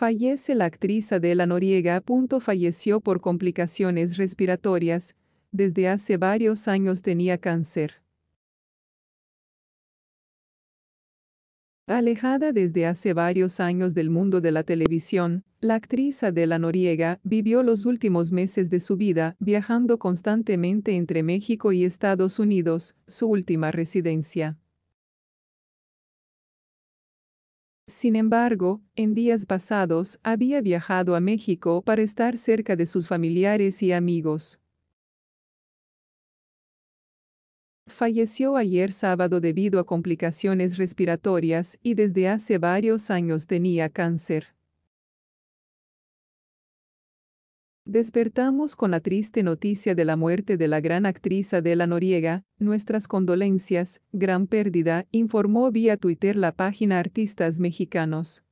Fallece la actriz Adela Noriega. Falleció por complicaciones respiratorias. Desde hace varios años tenía cáncer. Alejada desde hace varios años del mundo de la televisión, la actriz Adela Noriega vivió los últimos meses de su vida viajando constantemente entre México y Estados Unidos, su última residencia. Sin embargo, en días pasados había viajado a México para estar cerca de sus familiares y amigos. Falleció ayer sábado debido a complicaciones respiratorias y desde hace varios años tenía cáncer. Despertamos con la triste noticia de la muerte de la gran actriz Adela Noriega, nuestras condolencias, gran pérdida, informó vía Twitter la página Artistas Mexicanos.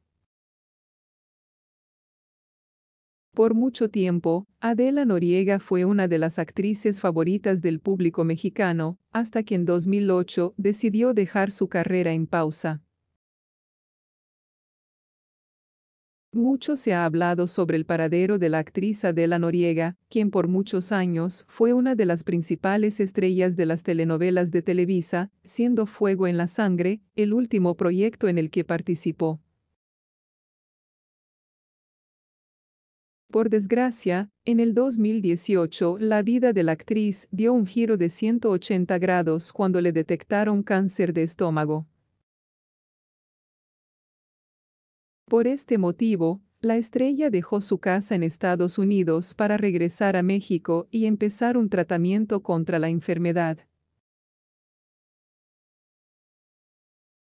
Por mucho tiempo, Adela Noriega fue una de las actrices favoritas del público mexicano, hasta que en 2008 decidió dejar su carrera en pausa. Mucho se ha hablado sobre el paradero de la actriz Adela Noriega, quien por muchos años fue una de las principales estrellas de las telenovelas de Televisa, siendo Fuego en la Sangre, el último proyecto en el que participó. Por desgracia, en el 2018 la vida de la actriz dio un giro de 180 grados cuando le detectaron cáncer de estómago. Por este motivo, la estrella dejó su casa en Estados Unidos para regresar a México y empezar un tratamiento contra la enfermedad.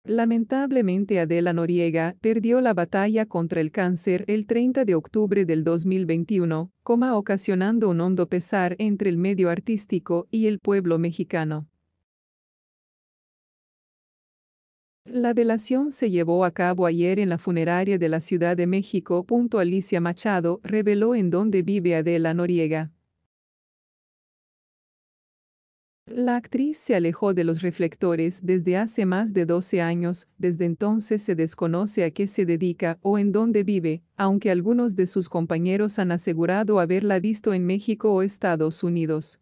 Lamentablemente Adela Noriega perdió la batalla contra el cáncer el 30 de octubre del 2021, ocasionando un hondo pesar entre el medio artístico y el pueblo mexicano. La velación se llevó a cabo ayer en la funeraria de la Ciudad de México. Alicia Machado reveló en dónde vive Adela Noriega. La actriz se alejó de los reflectores desde hace más de 12 años, desde entonces se desconoce a qué se dedica o en dónde vive, aunque algunos de sus compañeros han asegurado haberla visto en México o Estados Unidos.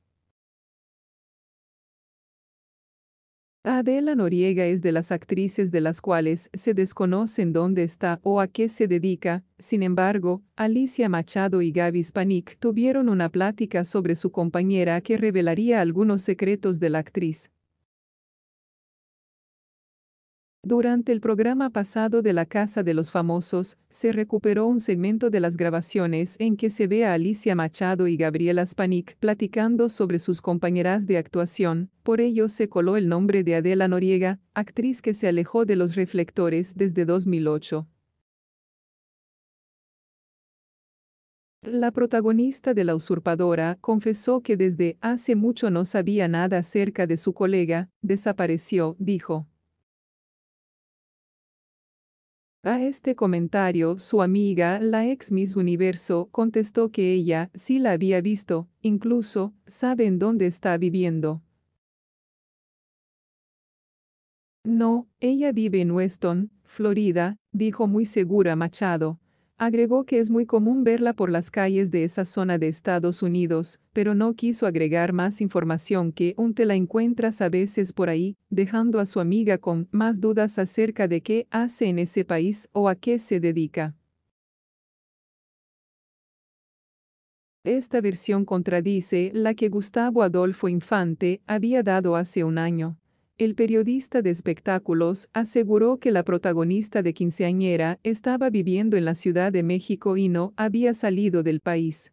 Adela Noriega es de las actrices de las cuales se desconocen dónde está o a qué se dedica, sin embargo, Alicia Machado y Gaby Spanik tuvieron una plática sobre su compañera que revelaría algunos secretos de la actriz. Durante el programa pasado de La Casa de los Famosos, se recuperó un segmento de las grabaciones en que se ve a Alicia Machado y Gabriela Spanik platicando sobre sus compañeras de actuación, por ello se coló el nombre de Adela Noriega, actriz que se alejó de los reflectores desde 2008. La protagonista de La usurpadora confesó que desde hace mucho no sabía nada acerca de su colega, desapareció, dijo. A este comentario, su amiga, la ex Miss Universo, contestó que ella sí la había visto, incluso, sabe en dónde está viviendo. No, ella vive en Weston, Florida, dijo muy segura Machado. Agregó que es muy común verla por las calles de esa zona de Estados Unidos, pero no quiso agregar más información que un te la encuentras a veces por ahí, dejando a su amiga con más dudas acerca de qué hace en ese país o a qué se dedica. Esta versión contradice la que Gustavo Adolfo Infante había dado hace un año. El periodista de espectáculos aseguró que la protagonista de Quinceañera estaba viviendo en la Ciudad de México y no había salido del país.